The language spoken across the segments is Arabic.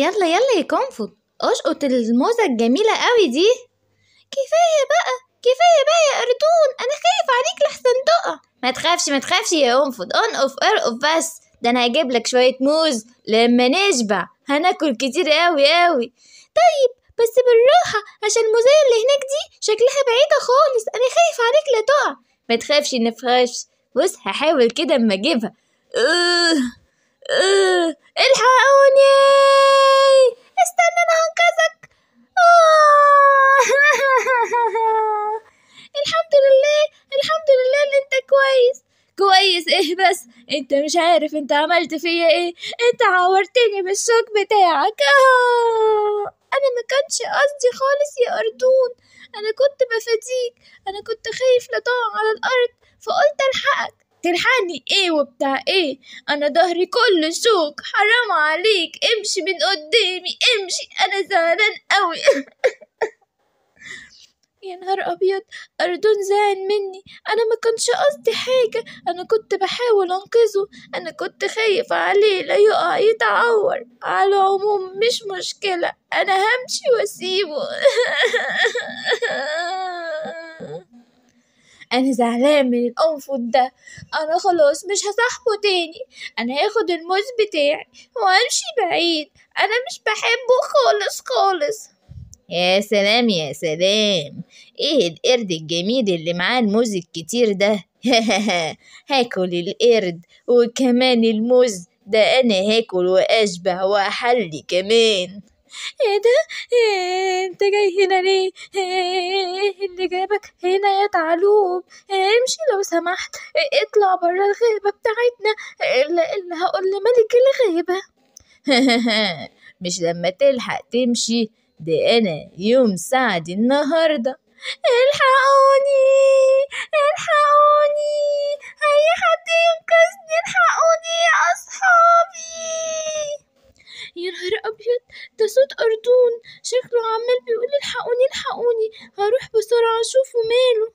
يلا يلا يا كونفوت اشقط الموزة الجميلة قوي دي كفاية بقى كفاية بقى يا قرطون انا خايف عليك لحسن تقع ما تخافش ما تخافش يا قنفض انقف ارقف بس ده انا هجيب لك شوية موز لما نشبع هناكل كتير قوي قوي طيب بس بالراحة عشان الموزاية اللي هناك دي شكلها بعيدة خالص انا خايف عليك لا تقع ما تخافش نفخش بص هحاول كده اما اجيبها أه أه الحمد لله الحمد لله اللي انت كويس كويس ايه بس انت مش عارف انت عملت فيا ايه انت عورتني بالشوك بتاعك آه. انا ما كانش قصدي خالص يا اردون انا كنت بفديك انا كنت خايف لطعم على الارض فقلت الحقك تلحقني ايه وبتاع ايه انا ظهري كله شوك حرام عليك امشي من قدامي امشي انا زعلان قوي يا نهار أبيض أردون زعل مني أنا ما كنتش قصدي حاجة أنا كنت بحاول أنقذه أنا كنت خايف عليه لا يقع يتعور على العموم مش مشكلة أنا همشي وأسيبه أنا زعلان من الأنفض ده أنا خلاص مش هصاحبه تاني أنا هاخد الموز بتاعي وأمشي بعيد أنا مش بحبه خالص خالص يا سلام يا سلام ايه القرد الجميل اللي معاه الموز الكتير ده هاكل القرد وكمان الموز ده انا هاكل واشبع واحلي كمان ايه ده إيه انت جاي هنا ليه إيه اللي جابك هنا يا تعلوب إيه، امشي إيه لو سمحت إيه، اطلع برا الغابه بتاعتنا إيه، اللي هقول لملك الغابه مش لما تلحق تمشي ده أنا يوم سعد النهاردة الحقوني الحقوني أي حد ينقذني الحقوني يا أصحابي يا نهار أبيض ده صوت أردون شكله عمال بيقول الحقوني الحقوني هروح بسرعة أشوفه ماله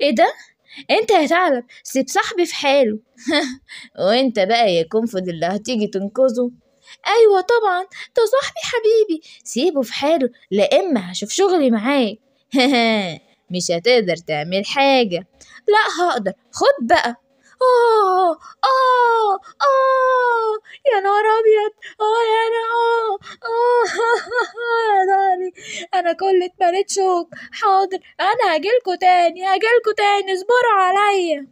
إيه ده؟ انت يا ثعلب سيب صاحبي في حاله وانت بقى يا كونفد اللي هتيجي تنقذه أيوة طبعا ده صاحبي حبيبي سيبه في حاله لا إما هشوف شغلي معاه مش هتقدر تعمل حاجة لا هقدر خد بقى آه آه آه يا نهار أبيض آه يا أنا آه آه يا داري أنا كل اتمريت شوك حاضر أنا هجيلكوا تاني هجيلكوا تاني اصبروا عليا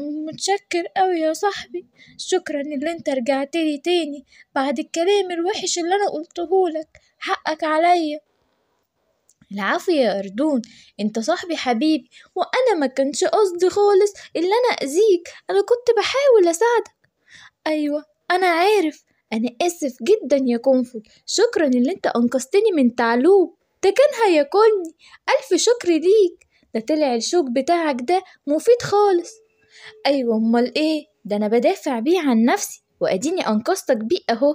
متشكر أوي يا صاحبي شكرا اللي انت رجعتلي تاني بعد الكلام الوحش اللي أنا قلتهولك حقك عليا العفو يا أردون انت صاحبي حبيبي وأنا ما كانش قصدي خالص اللي أنا أذيك أنا كنت بحاول أساعدك أيوة أنا عارف أنا آسف جدا يا كونفوت شكرا اللي انت أنقذتني من تعلوب ده كان هياكلني ألف شكر ليك ده طلع الشوك بتاعك ده مفيد خالص أيوة أمال إيه ده أنا بدافع بيه عن نفسي وأديني أنقذتك بيه أهو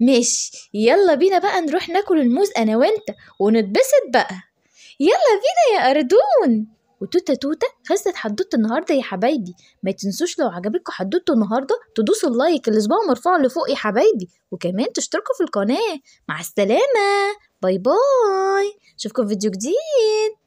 ماشي يلا بينا بقى نروح ناكل الموز أنا وأنت ونتبسط بقى يلا بينا يا أردون وتوتة توتة خزت حدوتة النهاردة يا حبايبي ما تنسوش لو عجبتكم حدوتة النهاردة تدوسوا اللايك الأسبوع مرفوع لفوق يا حبايبي وكمان تشتركوا في القناة مع السلامة باي باي شوفكم فيديو جديد